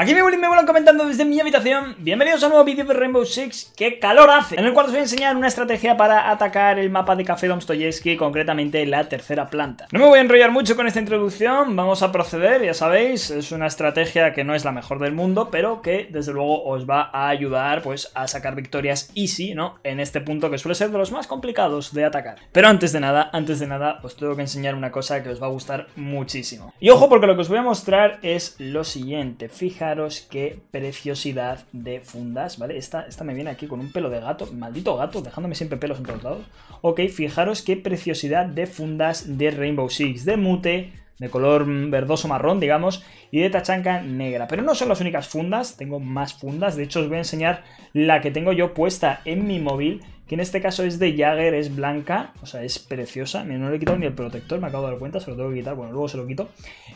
Aquí me me vuelan comentando desde mi habitación. Bienvenidos a un nuevo vídeo de Rainbow Six. ¡Qué calor hace! En el cual os voy a enseñar una estrategia para atacar el mapa de Café Domstoyevsky, concretamente la tercera planta. No me voy a enrollar mucho con esta introducción, vamos a proceder, ya sabéis, es una estrategia que no es la mejor del mundo, pero que desde luego os va a ayudar pues a sacar victorias easy, ¿no? En este punto que suele ser de los más complicados de atacar. Pero antes de nada, antes de nada, os tengo que enseñar una cosa que os va a gustar muchísimo. Y ojo porque lo que os voy a mostrar es lo siguiente, fija Fijaros qué preciosidad de fundas, ¿vale? Esta, esta me viene aquí con un pelo de gato, maldito gato, dejándome siempre pelos en todos lados. Ok, fijaros qué preciosidad de fundas de Rainbow Six, de mute, de color verdoso marrón, digamos, y de tachanca negra. Pero no son las únicas fundas, tengo más fundas, de hecho os voy a enseñar la que tengo yo puesta en mi móvil que en este caso es de Jagger, es blanca, o sea, es preciosa. no le he quitado ni el protector, me acabo de dar cuenta, se lo tengo que quitar, bueno, luego se lo quito.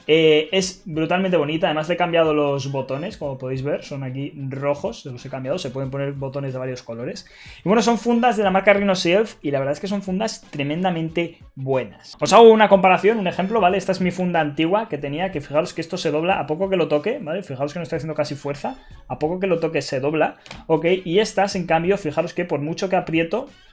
Eh, es brutalmente bonita, además le he cambiado los botones, como podéis ver, son aquí rojos, los he cambiado, se pueden poner botones de varios colores. Y bueno, son fundas de la marca Rhino Self y la verdad es que son fundas tremendamente buenas. Os hago una comparación, un ejemplo, ¿vale? Esta es mi funda antigua que tenía, que fijaros que esto se dobla, a poco que lo toque, ¿vale? Fijaros que no estoy haciendo casi fuerza, a poco que lo toque se dobla, ¿ok? Y estas, en cambio, fijaros que por mucho que apriete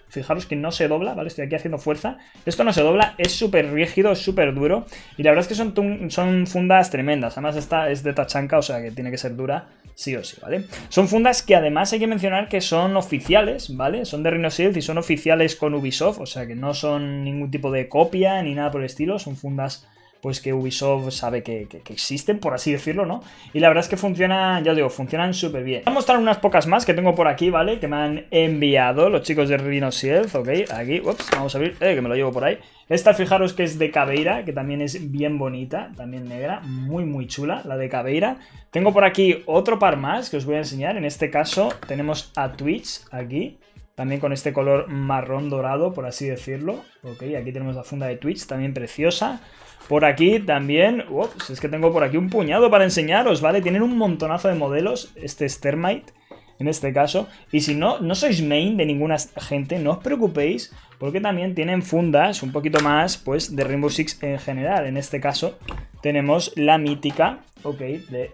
Fijaros que no se dobla, ¿vale? Estoy aquí haciendo fuerza. Esto no se dobla, es súper rígido, es súper duro. Y la verdad es que son, son fundas tremendas. Además, esta es de tachanca, o sea que tiene que ser dura sí o sí, ¿vale? Son fundas que además hay que mencionar que son oficiales, ¿vale? Son de Rhino Shield y son oficiales con Ubisoft, o sea que no son ningún tipo de copia ni nada por el estilo, son fundas pues que Ubisoft sabe que, existen, por así decirlo, ¿no? Y la verdad es que funcionan, ya os digo, funcionan súper bien. Voy a mostrar unas pocas más que tengo por aquí, ¿vale? Que me han enviado los chicos de Shield, ¿ok? Aquí, ups, vamos a abrir, eh, que me lo llevo por ahí. Esta, fijaros que es de Cabeira, que también es bien bonita, también negra, muy muy chula, la de Cabeira. Tengo por aquí otro par más que os voy a enseñar, en este caso tenemos a Twitch aquí, también con este color marrón dorado, por así decirlo. Ok, aquí tenemos la funda de Twitch, también preciosa. Por aquí también, es que tengo por aquí un puñado para enseñaros, ¿vale? Tienen un montonazo de modelos, este es en este caso. Y si no, no sois main de ninguna gente, no os preocupéis, porque también tienen fundas un poquito más, pues, de Rainbow Six en general. En este caso tenemos la mítica, ok,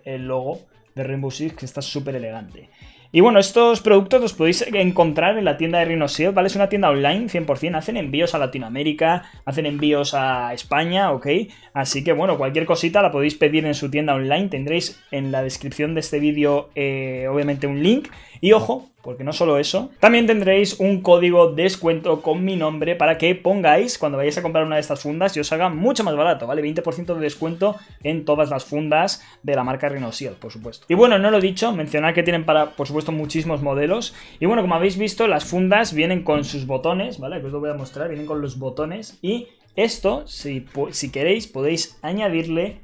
del logo de Rainbow Six, que está súper elegante. Y bueno, estos productos los podéis encontrar en la tienda de RhinoShield, ¿vale? Es una tienda online 100%, hacen envíos a Latinoamérica, hacen envíos a España, ¿ok? Así que bueno, cualquier cosita la podéis pedir en su tienda online, tendréis en la descripción de este vídeo eh, obviamente un link y ojo, porque no solo eso, también tendréis un código descuento con mi nombre para que pongáis cuando vayáis a comprar una de estas fundas y os haga mucho más barato, ¿vale? 20% de descuento en todas las fundas de la marca Seal, por supuesto. Y bueno, no lo he dicho, mencionar que tienen para, por supuesto, muchísimos modelos. Y bueno, como habéis visto, las fundas vienen con sus botones, ¿vale? Que os lo voy a mostrar, vienen con los botones y esto, si queréis, podéis añadirle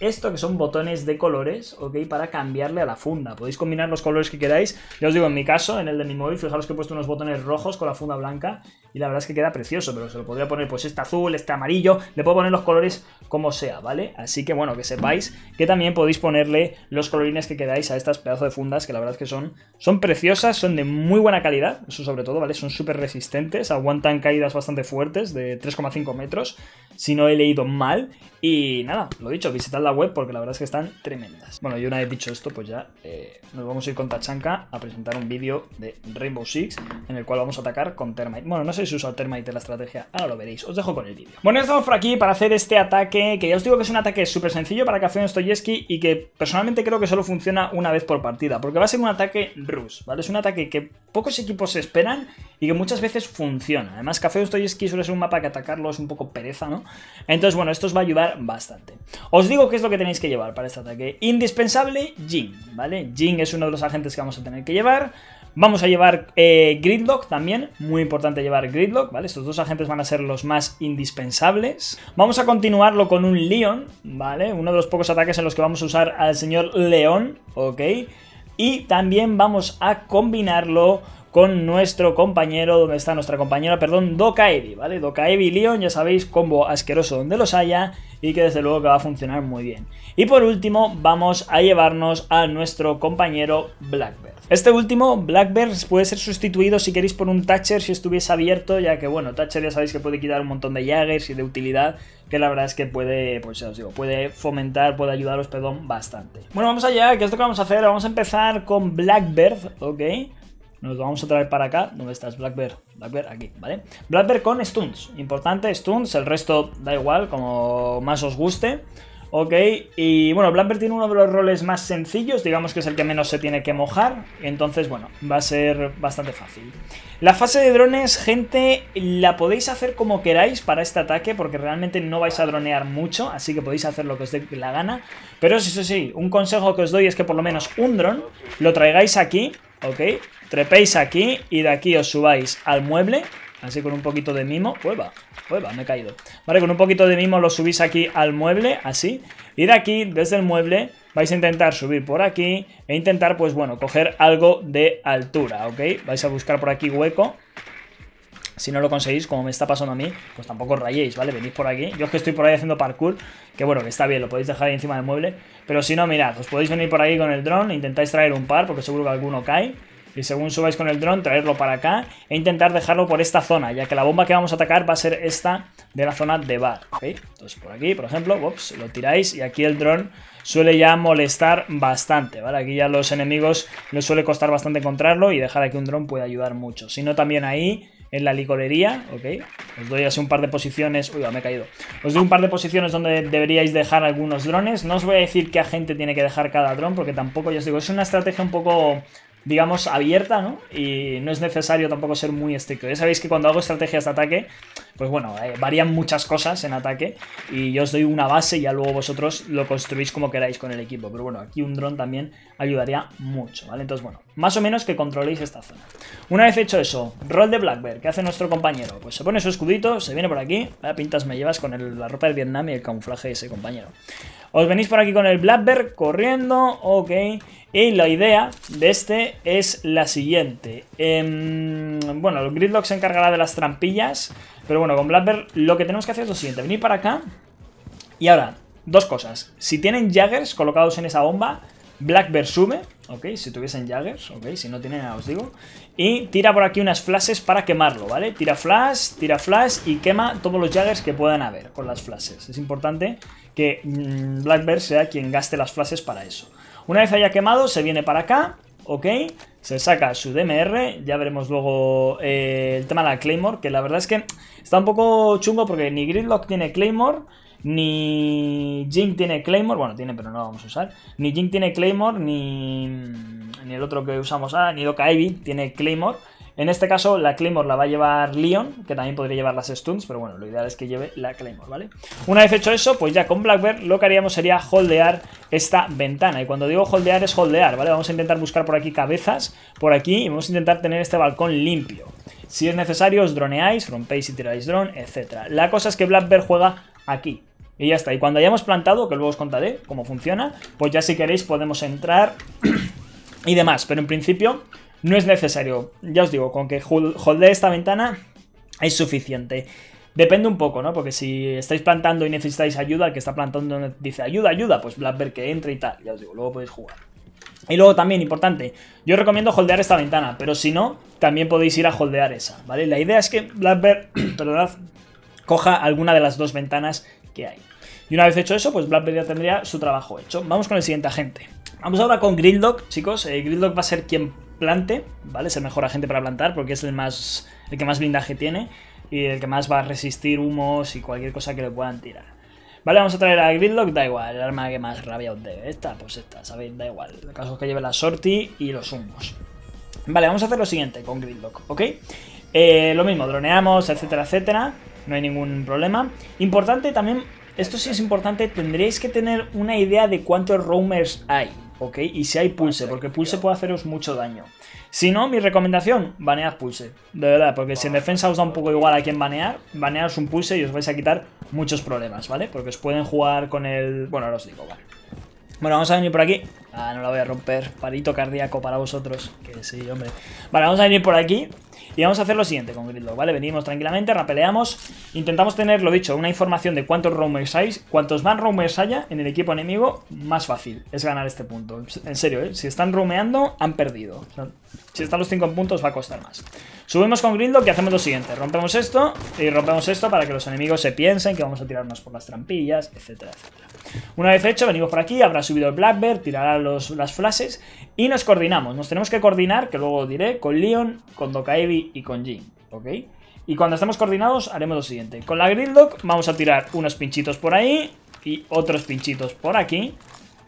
esto que son botones de colores, ¿ok? Para cambiarle a la funda. Podéis combinar los colores que queráis. Ya os digo, en mi caso, en el de mi móvil, fijaros que he puesto unos botones rojos con la funda blanca y la verdad es que queda precioso, pero se lo podría poner pues este azul, este amarillo, le puedo poner los colores como sea, ¿vale? Así que bueno, que sepáis que también podéis ponerle los colorines que queráis a estas pedazos de fundas que la verdad es que son, son preciosas, son de muy buena calidad, eso sobre todo, ¿vale? Son súper resistentes, aguantan caídas bastante fuertes de 3,5 metros, si no he leído mal, y nada, lo dicho, visitad la web porque la verdad es que están tremendas. Bueno, y una vez dicho esto, pues ya eh, nos vamos a ir con Tachanka a presentar un vídeo de Rainbow Six en el cual vamos a atacar con Termite. Bueno, no sé si usado Termite en la estrategia, ahora lo veréis, os dejo con el vídeo. Bueno, estamos por aquí para hacer este ataque, que ya os digo que es un ataque súper sencillo para Café Stoyeski y que personalmente creo que solo funciona una vez por partida, porque va a ser un ataque rush, ¿vale? Es un ataque que pocos equipos esperan y que muchas veces funciona. Además, Café Stoyeski suele ser un mapa que atacarlo es un poco pereza, ¿no? Entonces, bueno, esto os va a ayudar bastante. Os digo qué es lo que tenéis que llevar para este ataque. Indispensable, Jin, ¿vale? Jin es uno de los agentes que vamos a tener que llevar. Vamos a llevar eh, Gridlock también, muy importante llevar Gridlock, ¿vale? Estos dos agentes van a ser los más indispensables. Vamos a continuarlo con un Leon, ¿vale? Uno de los pocos ataques en los que vamos a usar al señor León, ¿ok? Y también vamos a combinarlo con nuestro compañero, donde está nuestra compañera, perdón, Dokaevi, ¿vale? y Leon, ya sabéis, combo asqueroso donde los haya y que desde luego que va a funcionar muy bien. Y por último, vamos a llevarnos a nuestro compañero Blackbird. Este último, Blackbird, puede ser sustituido si queréis por un Thatcher si estuviese abierto, ya que bueno, Thatcher ya sabéis que puede quitar un montón de Jaggers y de utilidad, que la verdad es que puede, pues ya os digo, puede fomentar, puede ayudaros, perdón, bastante. Bueno, vamos allá, qué es lo que vamos a hacer? Vamos a empezar con Blackbird, ¿ok? Nos vamos a traer para acá. ¿Dónde estás? Blackbear. Blackbear aquí, ¿vale? Blackbear con stuns. Importante, stuns. El resto da igual, como más os guste. Ok, y bueno, Blackbear tiene uno de los roles más sencillos, digamos que es el que menos se tiene que mojar, entonces bueno, va a ser bastante fácil. La fase de drones, gente, la podéis hacer como queráis para este ataque, porque realmente no vais a dronear mucho, así que podéis hacer lo que os dé la gana. Pero eso sí, un consejo que os doy es que por lo menos un dron lo traigáis aquí ¿ok? Trepéis aquí y de aquí os subáis al mueble, así con un poquito de mimo. ¡Hueva! ¡Hueva! Me he caído. Vale, con un poquito de mimo lo subís aquí al mueble, así. Y de aquí, desde el mueble, vais a intentar subir por aquí e intentar, pues bueno, coger algo de altura, ¿ok? Vais a buscar por aquí hueco si no lo conseguís, como me está pasando a mí, pues tampoco rayéis, ¿vale? Venís por aquí. Yo es que estoy por ahí haciendo parkour, que bueno, que está bien, lo podéis dejar ahí encima del mueble. Pero si no, mirad, os podéis venir por ahí con el dron, intentáis traer un par, porque seguro que alguno cae. Y según subáis con el dron, traerlo para acá e intentar dejarlo por esta zona, ya que la bomba que vamos a atacar va a ser esta de la zona de bar. ¿Ok? Entonces por aquí, por ejemplo, lo tiráis y aquí el dron suele ya molestar bastante, ¿vale? Aquí ya los enemigos les suele costar bastante encontrarlo y dejar aquí un dron puede ayudar mucho. Si no, también ahí en la licorería, ¿ok? Os doy así un par de posiciones... Uy, me he caído. Os doy un par de posiciones donde deberíais dejar algunos drones. No os voy a decir qué agente tiene que dejar cada dron, porque tampoco, ya os digo, es una estrategia un poco digamos, abierta, ¿no? Y no es necesario tampoco ser muy estricto. Ya sabéis que cuando hago estrategias de ataque, pues bueno, eh, varían muchas cosas en ataque y yo os doy una base y ya luego vosotros lo construís como queráis con el equipo. Pero bueno, aquí un dron también ayudaría mucho, ¿vale? Entonces bueno, más o menos que controléis esta zona. Una vez hecho eso, rol de Bear. ¿qué hace nuestro compañero? Pues se pone su escudito, se viene por aquí, A pintas me llevas con la ropa de Vietnam y el camuflaje de ese compañero. Os venís por aquí con el Bear corriendo, ok. Y la idea de este es la siguiente. Em, bueno, el Gridlock se encargará de las trampillas. Pero bueno, con ver lo que tenemos que hacer es lo siguiente. Venir para acá. Y ahora, dos cosas. Si tienen Jaggers colocados en esa bomba, Blackbear sube. Ok, si tuviesen Jaggers. Ok, si no tienen, nada os digo. Y tira por aquí unas flashes para quemarlo, ¿vale? Tira flash, tira flash y quema todos los Jaggers que puedan haber con las flashes. Es importante que mm, Blackbear sea quien gaste las flashes para eso. Una vez haya quemado, se viene para acá. ¿ok? Se saca su DMR, ya veremos luego eh, el tema de la Claymore, que la verdad es que está un poco chungo porque ni Gridlock tiene Claymore, ni Jink tiene Claymore, bueno, tiene, pero no lo vamos a usar. Ni Jink tiene Claymore, ni, ni el otro que usamos, ah, ni Doca Ivy tiene Claymore. En este caso, la Claymore la va a llevar Leon, que también podría llevar las Stuns, pero bueno, lo ideal es que lleve la Claymore, ¿vale? Una vez hecho eso, pues ya con Blackbear lo que haríamos sería holdear esta ventana. Y cuando digo holdear es holdear, ¿vale? Vamos a intentar buscar por aquí cabezas, por aquí, y vamos a intentar tener este balcón limpio. Si es necesario, os droneáis, rompéis y tiráis drone, etc. La cosa es que Blackbear juega aquí, y ya está. Y cuando hayamos plantado, que luego os contaré cómo funciona, pues ya si queréis podemos entrar y demás. Pero en principio no es necesario, ya os digo, con que holdee esta ventana es suficiente. Depende un poco, ¿no? Porque si estáis plantando y necesitáis ayuda, el que está plantando dice ayuda, ayuda, pues Blackbird que entre y tal. Ya os digo, luego podéis jugar. Y luego también, importante, yo recomiendo holdear esta ventana, pero si no, también podéis ir a holdear esa, ¿vale? La idea es que Blackbird, perdonad, coja alguna de las dos ventanas que hay. Y una vez hecho eso, pues Blackbird ya tendría su trabajo hecho. Vamos con el siguiente agente. Vamos ahora con Grilldog, chicos. Eh, va a ser quien plante, ¿vale? Es el mejor agente para plantar porque es el, más, el que más blindaje tiene y el que más va a resistir humos y cualquier cosa que le puedan tirar. Vale, vamos a traer a Gridlock, da igual, el arma que más rabia os debe. Esta, pues esta, ¿sabéis? Da igual. El caso es que lleve la Sortie y los humos. Vale, vamos a hacer lo siguiente con Gridlock, ¿ok? Eh, lo mismo, droneamos, etcétera, etcétera. No hay ningún problema. Importante también, esto sí es importante, tendréis que tener una idea de cuántos roamers hay, ¿ok? Y si hay pulse, porque pulse puede haceros mucho daño. Si no, mi recomendación, banead pulse, de verdad, porque si en defensa os da un poco igual a quién banear, banearos un pulse y os vais a quitar muchos problemas, ¿vale? Porque os pueden jugar con el... bueno, ahora os digo, vale. Bueno, vamos a venir por aquí. Ah, no la voy a romper. Parito cardíaco para vosotros. Que sí, hombre. Vale, vamos a venir por aquí. Y vamos a hacer lo siguiente con Gridlock, ¿vale? Venimos tranquilamente, rapeleamos. Intentamos tener, lo dicho, una información de cuántos roamers hay. Cuantos más roamers haya en el equipo enemigo, más fácil es ganar este punto. En serio, ¿eh? Si están roameando, han perdido. si están los 5 puntos, va a costar más. Subimos con Grindo, y hacemos lo siguiente. Rompemos esto y rompemos esto para que los enemigos se piensen que vamos a tirarnos por las trampillas, etcétera, etcétera. Una vez hecho, venimos por aquí, habrá subido el Blackbird, tirará las flashes y nos coordinamos. Nos tenemos que coordinar, que luego diré, con Leon, con Dokaevi y con Jin, ¿ok? Y cuando estemos coordinados haremos lo siguiente. Con la Gridlock vamos a tirar unos pinchitos por ahí y otros pinchitos por aquí.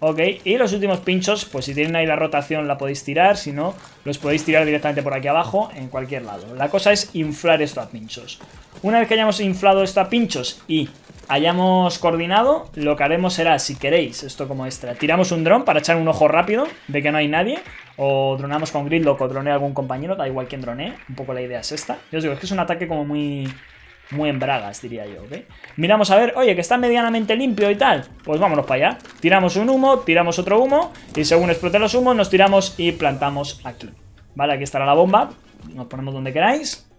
Ok, y los últimos pinchos, pues si tienen ahí la rotación la podéis tirar, si no, los podéis tirar directamente por aquí abajo, en cualquier lado. La cosa es inflar esto a pinchos. Una vez que hayamos inflado esto a pinchos y hayamos coordinado, lo que haremos será, si queréis, esto como extra, tiramos un dron para echar un ojo rápido de que no hay nadie, o dronamos con Gridlock o dronea algún compañero, da igual quién dronee, un poco la idea es esta. Yo os digo, es que es un ataque como muy... Muy en bragas, diría yo, ¿ok? Miramos a ver, oye, que está medianamente limpio y tal. Pues vámonos para allá. Tiramos un humo, tiramos otro humo. Y según exploten los humos, nos tiramos y plantamos aquí. Vale, aquí estará la bomba. Nos ponemos donde queráis.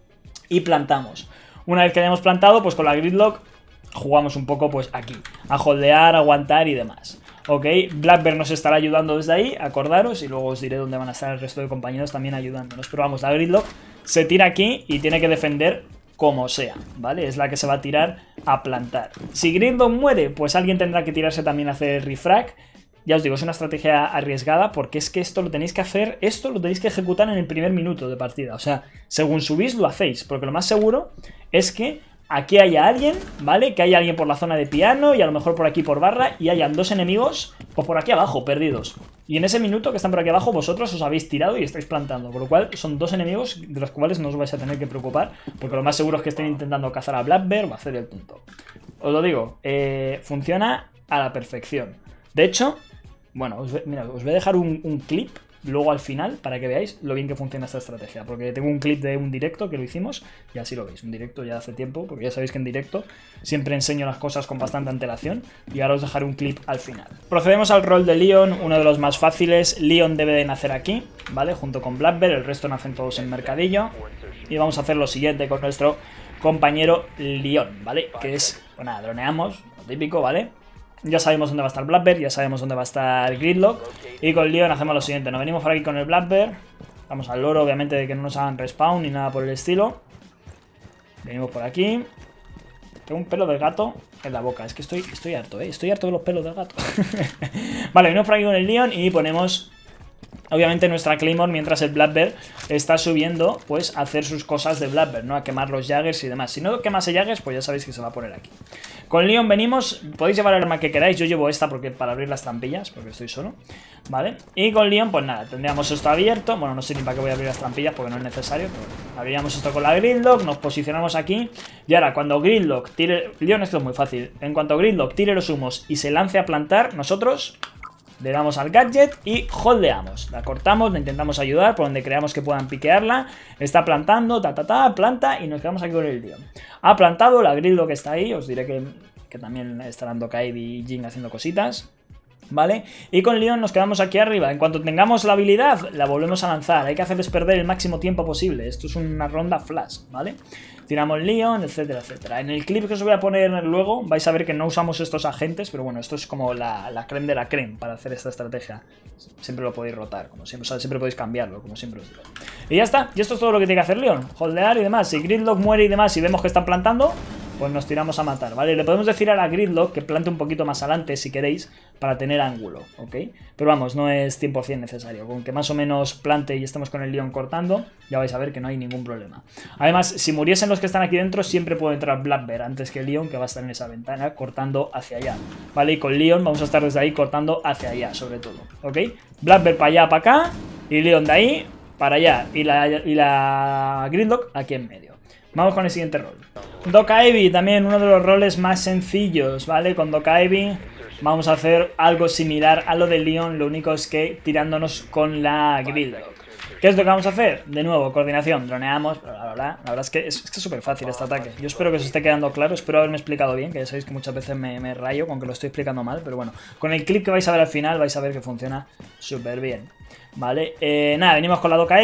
Y plantamos. Una vez que hayamos plantado, pues con la gridlock jugamos un poco pues aquí, a holdear, aguantar y demás. Ok, Bear nos estará ayudando desde ahí, acordaros, y luego os diré dónde van a estar el resto de compañeros también ayudándonos. Pero vamos, la Gridlock se tira aquí y tiene que defender como sea, ¿vale? Es la que se va a tirar a plantar. Si Gridlock muere, pues alguien tendrá que tirarse también a hacer refrag. Ya os digo, es una estrategia arriesgada porque es que esto lo tenéis que hacer, esto lo tenéis que ejecutar en el primer minuto de partida. O sea, según subís lo hacéis, porque lo más seguro es que aquí haya alguien, ¿vale? Que haya alguien por la zona de piano y a lo mejor por aquí por barra y hayan dos enemigos o pues por aquí abajo, perdidos. Y en ese minuto que están por aquí abajo vosotros os habéis tirado y estáis plantando, por lo cual son dos enemigos de los cuales no os vais a tener que preocupar porque lo más seguro es que estén intentando cazar a Blackbear o hacer el punto. Os lo digo, eh, funciona a la perfección. De hecho, bueno, os, os voy a dejar un clip luego al final para que veáis lo bien que funciona esta estrategia. Porque tengo un clip de un directo que lo hicimos y así lo veis. Un directo ya hace tiempo, porque ya sabéis que en directo siempre enseño las cosas con bastante antelación. Y ahora os dejaré un clip al final. Procedemos al rol de Leon, uno de los más fáciles. Leon debe de nacer aquí, ¿vale? Junto con Blackbear. el resto nacen todos en Mercadillo. Y vamos a hacer lo siguiente con nuestro compañero Leon, ¿vale? Que es, bueno, pues droneamos, lo típico, ¿vale? Ya sabemos dónde va a estar Blackbear, ya sabemos dónde va a estar Gridlock. Y con Leon hacemos lo siguiente, nos venimos por aquí con el Blackbear. Vamos al loro, obviamente, de que no nos hagan respawn ni nada por el estilo. Venimos por aquí. Tengo un pelo del gato en la boca. Es que estoy, estoy harto, ¿eh? Estoy harto de los pelos del gato. vale, venimos por aquí con el Leon y ponemos obviamente nuestra Claymore mientras el Blackbear está subiendo, pues a hacer sus cosas de Blackbear, ¿no? A quemar los Jaggers y demás. Si no quemase Jaggers, pues ya sabéis que se va a poner aquí. Con Leon venimos, podéis llevar el arma que queráis, yo llevo esta porque para abrir las trampillas, porque estoy solo, ¿vale? Y con Leon, pues nada, tendríamos esto abierto, bueno, no sé ni para qué voy a abrir las trampillas porque no es necesario, pero abriríamos esto con la Gridlock, nos posicionamos aquí, y ahora cuando Gridlock tire, Leon esto es muy fácil, en cuanto Gridlock tire los humos y se lance a plantar, nosotros le damos al gadget y holdeamos. La cortamos, la intentamos ayudar por donde creamos que puedan piquearla. Está plantando, ta, ta, ta, planta y nos quedamos aquí con el lío. Ha plantado la grillo que está ahí, os diré que, que también dando Kaib y Jin haciendo cositas. ¿vale? Y con Leon nos quedamos aquí arriba. En cuanto tengamos la habilidad, la volvemos a lanzar. Hay que hacerles perder el máximo tiempo posible. Esto es una ronda flash, ¿vale? Tiramos Leon, etcétera, etcétera. En el clip que os voy a poner luego vais a ver que no usamos estos agentes, pero bueno, esto es como la, la creme de la creme para hacer esta estrategia. Siempre lo podéis rotar, como siempre, siempre podéis cambiarlo, como siempre Y ya está, y esto es todo lo que tiene que hacer Leon. Holdear y demás. Si Gridlock muere y demás y vemos que están plantando, pues nos tiramos a matar, ¿vale? Le podemos decir a la Gridlock que plante un poquito más adelante, si queréis, para tener ángulo, ¿ok? Pero vamos, no es 100% necesario. Con que más o menos plante y estemos con el león cortando, ya vais a ver que no hay ningún problema. Además, si muriesen los que están aquí dentro, siempre puede entrar Blackbear antes que Leon, que va a estar en esa ventana, cortando hacia allá, ¿vale? Y con Leon vamos a estar desde ahí cortando hacia allá, sobre todo, ¿ok? Blackbear para allá, para acá, y Leon de ahí para allá, y y la Gridlock aquí en medio. Vamos con el siguiente rol. Doca también, uno de los roles más sencillos, ¿vale? Con Doca vamos a hacer algo similar a lo de Leon, lo único es que tirándonos con la grill ¿Qué es lo que vamos a hacer? De nuevo, coordinación, droneamos, bla, bla, bla. La verdad es que es súper fácil este ataque. Yo espero que os esté quedando claro, espero haberme explicado bien, que ya sabéis que muchas veces me, rayo con que lo estoy explicando mal, pero bueno, con el clip que vais a ver al final vais a ver que funciona súper bien. Vale, eh, nada, venimos con la Doca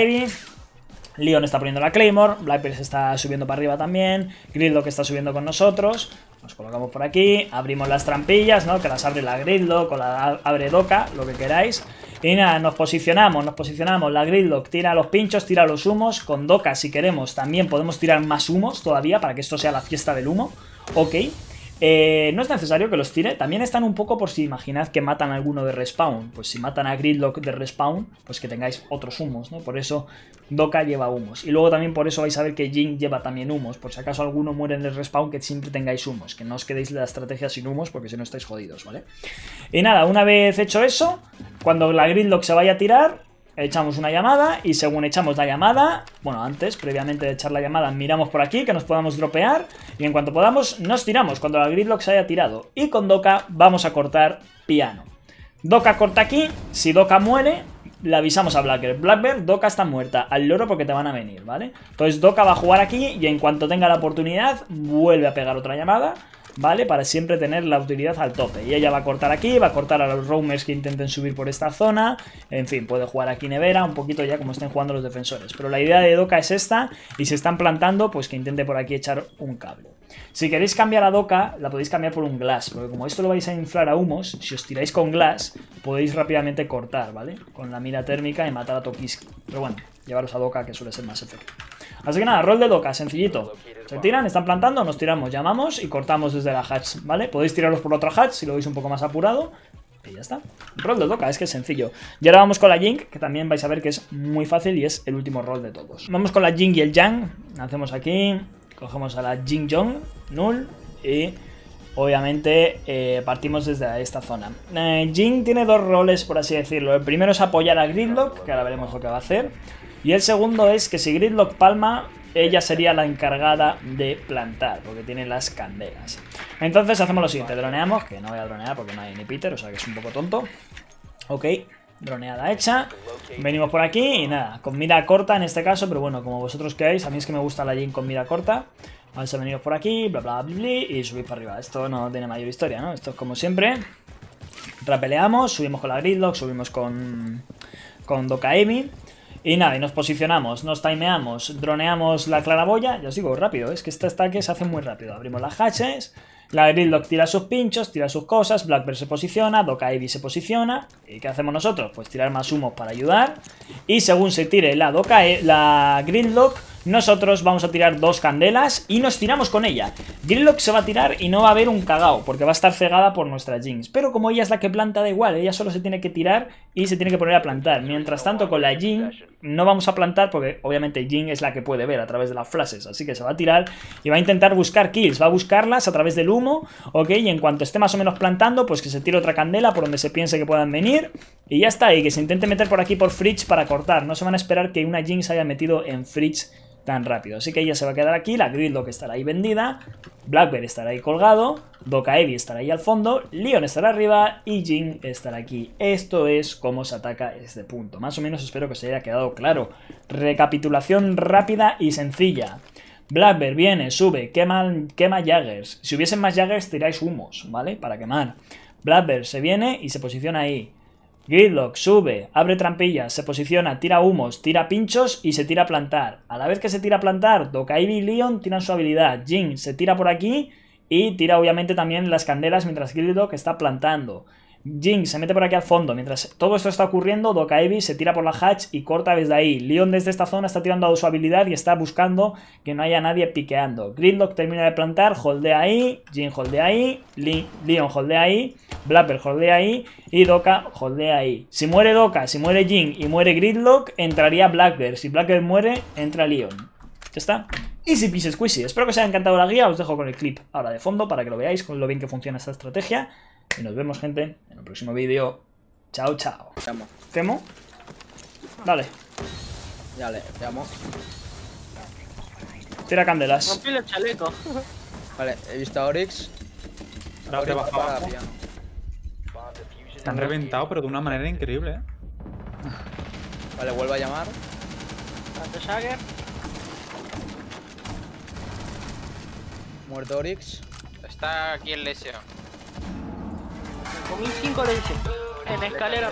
Leon está poniendo la Claymore, Blackbeard se está subiendo para arriba también, Gridlock está subiendo con nosotros, nos colocamos por aquí, abrimos las trampillas, ¿no? Que las abre la Gridlock o la abre Doca, lo que queráis. Y nada, nos posicionamos, nos posicionamos, la Gridlock tira los pinchos, tira los humos, con Doca si queremos también podemos tirar más humos todavía para que esto sea la fiesta del humo, ok. Eh, no es necesario que los tire, también están un poco por si imaginad que matan a alguno de respawn. Pues si matan a Gridlock de respawn, pues que tengáis otros humos, ¿no? Por eso doca lleva humos. Y luego también por eso vais a ver que Jin lleva también humos. Por si acaso alguno muere en el respawn, que siempre tengáis humos. Que no os quedéis la estrategia sin humos, porque si no estáis jodidos, ¿vale? Y nada, una vez hecho eso, cuando la Gridlock se vaya a tirar, echamos una llamada y según echamos la llamada, bueno, antes, previamente de echar la llamada, miramos por aquí que nos podamos dropear y en cuanto podamos nos tiramos cuando la gridlock se haya tirado y con Doca vamos a cortar piano. Doka corta aquí, si Doca muere, le avisamos a Blackbird. Blackbird, Doca está muerta, al loro porque te van a venir, ¿vale? Entonces Doca va a jugar aquí y en cuanto tenga la oportunidad vuelve a pegar otra llamada ¿vale? Para siempre tener la utilidad al tope. Y ella va a cortar aquí, va a cortar a los roamers que intenten subir por esta zona. En fin, puede jugar aquí nevera, un poquito ya como estén jugando los defensores. Pero la idea de Doca es esta, y si están plantando, pues que intente por aquí echar un cable. Si queréis cambiar a Doca, la podéis cambiar por un Glass, porque como esto lo vais a inflar a humos, si os tiráis con Glass, podéis rápidamente cortar, ¿vale? Con la mira térmica y matar a Tokiski. Pero bueno, llevaros a Doca, que suele ser más efectivo. Así que nada, rol de doca sencillito. Se tiran, están plantando, nos tiramos, llamamos y cortamos desde la hatch, ¿vale? Podéis tirarlos por otra hatch si lo veis un poco más apurado. Y ya está. Rol de loca, es que es sencillo. Y ahora vamos con la jing que también vais a ver que es muy fácil y es el último rol de todos. Vamos con la jing y el Yang. Hacemos aquí, cogemos a la jing Jong, null, y obviamente eh, partimos desde esta zona. Eh, jing tiene dos roles, por así decirlo. El primero es apoyar a Gridlock, que ahora veremos lo que va a hacer. Y el segundo es que si Gridlock palma, ella sería la encargada de plantar, porque tiene las candelas. Entonces hacemos lo siguiente, droneamos, que no voy a dronear porque no hay ni Peter, o sea que es un poco tonto. Ok, droneada hecha. Venimos por aquí y nada, con mira corta en este caso, pero bueno, como vosotros queréis, a mí es que me gusta la Jin con mira corta. Vamos a venir por aquí, bla bla bla, bla y subir para arriba. Esto no tiene mayor historia, ¿no? Esto es como siempre. Rapeleamos, subimos con la Gridlock, subimos con, con Dokaemi. Y nada, y nos posicionamos, nos timeamos, droneamos la claraboya, ya os digo, rápido, es que este ataque se hace muy rápido. Abrimos las hatches, la Gridlock tira sus pinchos, tira sus cosas, Blackbird se posiciona, doca Ivy se posiciona. ¿Y qué hacemos nosotros? Pues tirar más humos para ayudar. Y según se tire la, Doca, la Gridlock, nosotros vamos a tirar dos candelas y nos tiramos con ella. Grillock se va a tirar y no va a haber un cagao, porque va a estar cegada por nuestra Jinx. Pero como ella es la que planta, da igual, ella solo se tiene que tirar y se tiene que poner a plantar. Mientras tanto, con la Jinx no vamos a plantar, porque obviamente Jinx es la que puede ver a través de las flashes. Así que se va a tirar y va a intentar buscar kills, va a buscarlas a través del humo, ¿ok? Y en cuanto esté más o menos plantando, pues que se tire otra candela por donde se piense que puedan venir. Y ya está, y que se intente meter por aquí por Fridge para cortar. No se van a esperar que una Jinx haya metido en Fridge tan rápido. Así que ella se va a quedar aquí, la Gridlock estará ahí vendida, blackbear estará ahí colgado, Doca estará ahí al fondo, Leon estará arriba y Jin estará aquí. Esto es cómo se ataca este punto. Más o menos espero que se haya quedado claro. Recapitulación rápida y sencilla. blackbear viene, sube, quema, quema Jaggers. Si hubiesen más Jaggers tiráis humos, ¿vale? Para quemar. blackbear se viene y se posiciona ahí. Gridlock sube, abre trampillas, se posiciona, tira humos, tira pinchos y se tira a plantar. A la vez que se tira a plantar, Dokaibi y Leon tiran su habilidad. Jin se tira por aquí y tira obviamente también las candelas mientras Gridlock está plantando. Jing se mete por aquí al fondo. Mientras todo esto está ocurriendo, Evi se tira por la hatch y corta desde ahí. Leon desde esta zona está tirando a su habilidad y está buscando que no haya nadie piqueando. Gridlock termina de plantar, holdea ahí, Jin holdea ahí, Leon holdea ahí, Blapper holdea ahí y Doka holdea ahí. Si muere Doka, si muere Jin y muere Gridlock, entraría Blackbear. Si Blackbear muere, entra Leon. Ya está. Easy peasy squeezy. Espero que os haya encantado la guía. Os dejo con el clip ahora de fondo para que lo veáis con lo bien que funciona esta estrategia. Y nos vemos, gente, en el próximo vídeo. Chao, chao. Te Te amo. Dale. Dale, te amo. Tira candelas. el chaleco. Vale, he visto a Oryx. Ahora te han reventado, pero de una manera increíble, ¿eh? Vale, vuelvo a llamar. Shagger. Muerto Oryx. Está aquí el lesión. Con 5 lo En escalera,